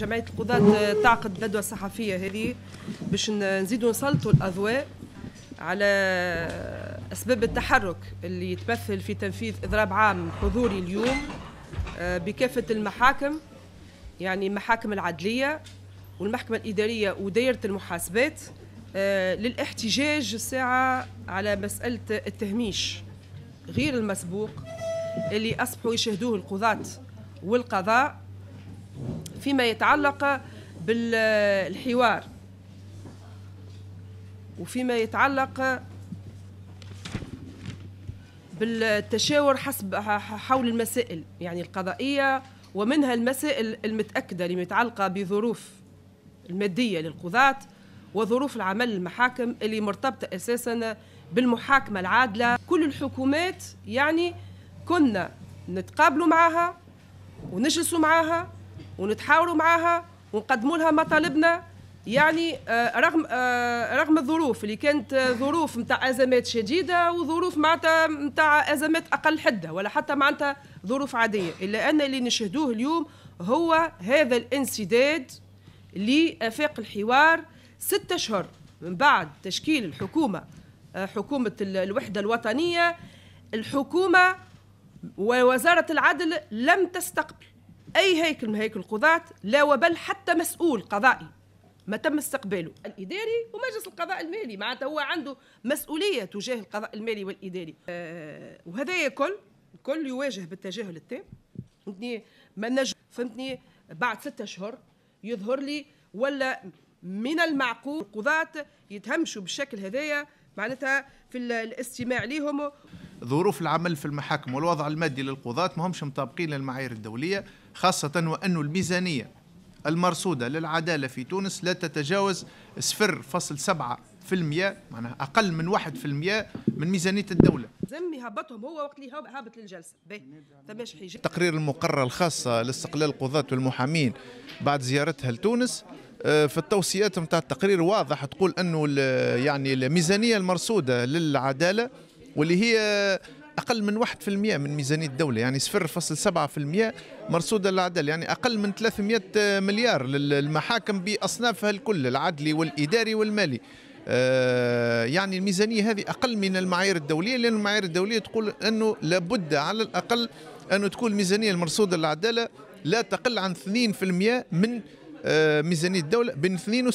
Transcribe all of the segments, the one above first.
جمعيه القضاه آه، تعقد ندوه صحفيه هذه باش نزيدوا نسلطوا الاضواء على اسباب التحرك اللي يتمثل في تنفيذ اضراب عام حضوري اليوم آه، بكافه المحاكم يعني المحاكم العدليه والمحكمه الاداريه ودائره المحاسبات آه، للاحتجاج الساعه على مساله التهميش غير المسبوق اللي اصبحوا يشهدوه القضاه والقضاء فيما يتعلق بالحوار وفيما يتعلق بالتشاور حسب حول المسائل يعني القضائية ومنها المسائل المتأكدة المتعلقة بظروف المادية للقضاة وظروف العمل المحاكم اللي مرتبطة أساسا بالمحاكمة العادلة كل الحكومات يعني كنا نتقابلوا معها ونجلسوا معها ونتحاوروا معاها ونقدموا لها مطالبنا يعني آه، رغم آه، رغم الظروف اللي كانت آه، ظروف نتاع ازمات شديده وظروف معناتها نتاع ازمات اقل حده ولا حتى معناتها ظروف عاديه الا ان اللي نشهدوه اليوم هو هذا الانسداد لافاق الحوار ستة اشهر من بعد تشكيل الحكومه حكومه الوحده الوطنيه الحكومه ووزاره العدل لم تستقبل أي هيكل من هيكل القضاة لا وبل حتى مسؤول قضائي ما تم استقباله الإداري ومجلس القضاء المالي معناتها هو عنده مسؤولية تجاه القضاء المالي والإداري أه وهذا كل الكل يواجه بالتجاهل التام فهمتني ما نجم فهمتني بعد ستة أشهر يظهر لي ولا من المعقول القضاة يتهمشوا بالشكل هذايا معناتها في الاستماع ليهم ظروف العمل في المحاكم والوضع المادي للقضاة ما همش مطابقين للمعايير الدولية خاصة وأن الميزانية المرصودة للعدالة في تونس لا تتجاوز 0.7% معناها أقل من 1% من ميزانية الدولة زمي يهبطهم هو وقت اللي هابط للجلسه فماش حاجه تقرير المقرر الخاصه لاستقلال القضاة والمحامين بعد زيارتها لتونس آه، في التوصيات نتاع التقرير واضح تقول انه يعني الميزانيه المرصوده للعداله واللي هي أقل من 1% من ميزانية الدولة يعني 0.7% مرصودة للعدل يعني أقل من 300 مليار للمحاكم بأصنافها الكل العدلي والإداري والمالي آه، يعني الميزانية هذه أقل من المعايير الدولية لأن المعايير الدولية تقول أنه لابد على الأقل أن تكون الميزانية المرصودة للعدالة لا تقل عن 2% من آه، ميزانية الدولة بين 2 و 6%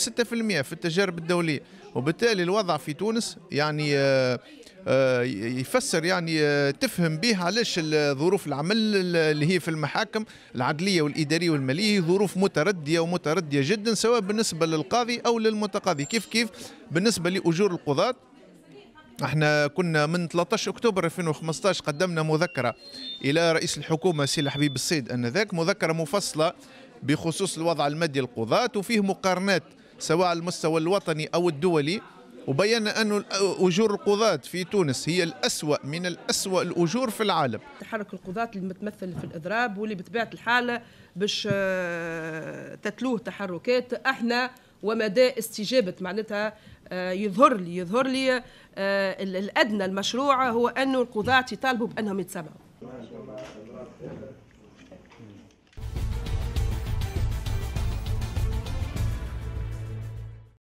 في التجارب الدولية وبالتالي الوضع في تونس يعني آه، آه، يفسر يعني آه، تفهم به علاش ظروف العمل اللي هي في المحاكم العدليه والاداريه والماليه ظروف مترديه ومترديه جدا سواء بالنسبه للقاضي او للمتقاضي كيف كيف بالنسبه لاجور القضاه احنا كنا من 13 اكتوبر 2015 قدمنا مذكره الى رئيس الحكومه سي الحبيب السيد انذاك مذكره مفصله بخصوص الوضع المادي للقضاه وفيه مقارنات سواء على المستوى الوطني او الدولي وبين أن أجور القضاة في تونس هي الأسوأ من الأسوأ الأجور في العالم تحرك القضاة اللي متمثل في الإضراب واللي بطبيعة الحالة باش آه، تتلوه تحركات احنا ومدى استجابة معناتها آه، يظهر لي يظهر لي آه، الأدنى المشروع هو أنه القضاة يطالبوا بأنهم يتسمعوا